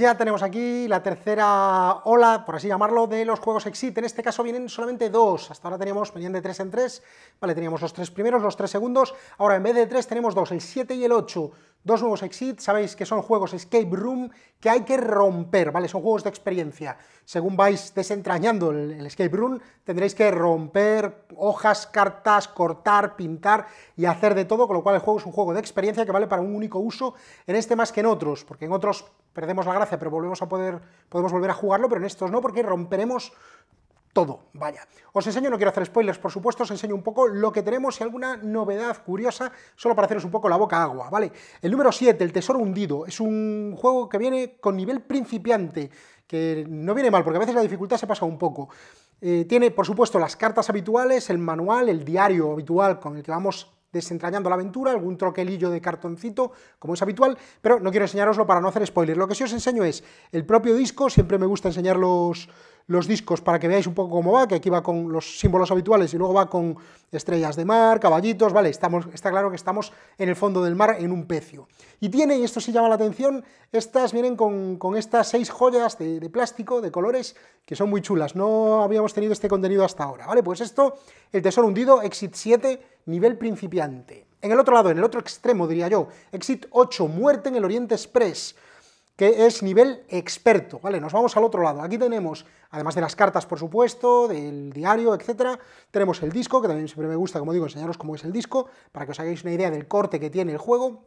Ya tenemos aquí la tercera ola, por así llamarlo, de los juegos Exit. En este caso vienen solamente dos. Hasta ahora teníamos, venían de tres en tres. Vale, teníamos los tres primeros, los tres segundos. Ahora en vez de tres tenemos dos, el 7 y el 8. Dos nuevos Exit, sabéis que son juegos escape room que hay que romper, ¿vale? Son juegos de experiencia. Según vais desentrañando el escape room, tendréis que romper hojas, cartas, cortar, pintar y hacer de todo, con lo cual el juego es un juego de experiencia que vale para un único uso en este más que en otros, porque en otros perdemos la gracia, pero volvemos a poder, podemos volver a jugarlo, pero en estos no, porque romperemos todo, vaya. Os enseño, no quiero hacer spoilers, por supuesto, os enseño un poco lo que tenemos y alguna novedad curiosa, solo para haceros un poco la boca agua, ¿vale? El número 7, El Tesoro Hundido, es un juego que viene con nivel principiante, que no viene mal, porque a veces la dificultad se pasa un poco. Eh, tiene, por supuesto, las cartas habituales, el manual, el diario habitual con el que vamos desentrañando la aventura, algún troquelillo de cartoncito, como es habitual, pero no quiero enseñároslo para no hacer spoilers. Lo que sí os enseño es el propio disco, siempre me gusta enseñar los, discos para que veáis un poco cómo va, que aquí va con los símbolos habituales y luego va con estrellas de mar, caballitos, vale, estamos, está claro que estamos en el fondo del mar en un pecio. Y tiene, y esto sí llama la atención, estas vienen con, estas seis joyas de, de, plástico, de colores, que son muy chulas, no habíamos tenido este contenido hasta ahora, vale, pues esto, el tesoro hundido, Exit 7, nivel principiante. En el otro lado, en el otro extremo, diría yo, Exit 8, muerte en el Oriente Express, que es nivel experto, ¿vale? Nos vamos al otro lado. Aquí tenemos, además de las cartas, por supuesto, del diario, etcétera, tenemos el disco, que también siempre me gusta, como digo, enseñaros cómo es el disco, para que os hagáis una idea del corte que tiene el juego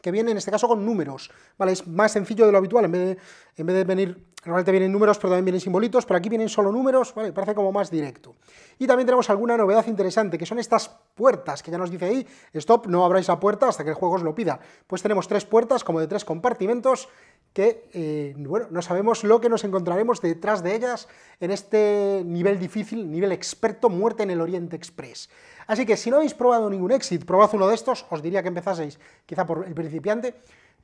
que viene en este caso con números, ¿vale? Es más sencillo de lo habitual, en vez de, en vez de venir, normalmente vienen números, pero también vienen simbolitos, pero aquí vienen solo números, ¿vale? Parece como más directo. Y también tenemos alguna novedad interesante, que son estas puertas, que ya nos dice ahí, stop, no abráis la puerta hasta que el juego os lo pida. Pues tenemos tres puertas, como de tres compartimentos, que, eh, bueno, no sabemos lo que nos encontraremos detrás de ellas en este nivel difícil, nivel experto, muerte en el Oriente Express. Así que si no habéis probado ningún éxito probad uno de estos, os diría que empezaseis quizá por el principiante,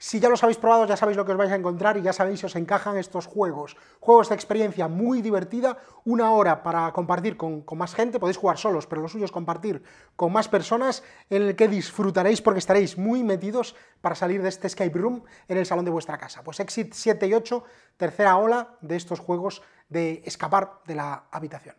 si ya los habéis probado, ya sabéis lo que os vais a encontrar y ya sabéis si os encajan estos juegos. Juegos de experiencia muy divertida, una hora para compartir con, más gente, podéis jugar solos, pero lo suyo es compartir con más personas, en el que disfrutaréis porque estaréis muy metidos para salir de este escape room en el salón de vuestra casa. Pues Exit 7 y 8, tercera ola de estos juegos de escapar de la habitación.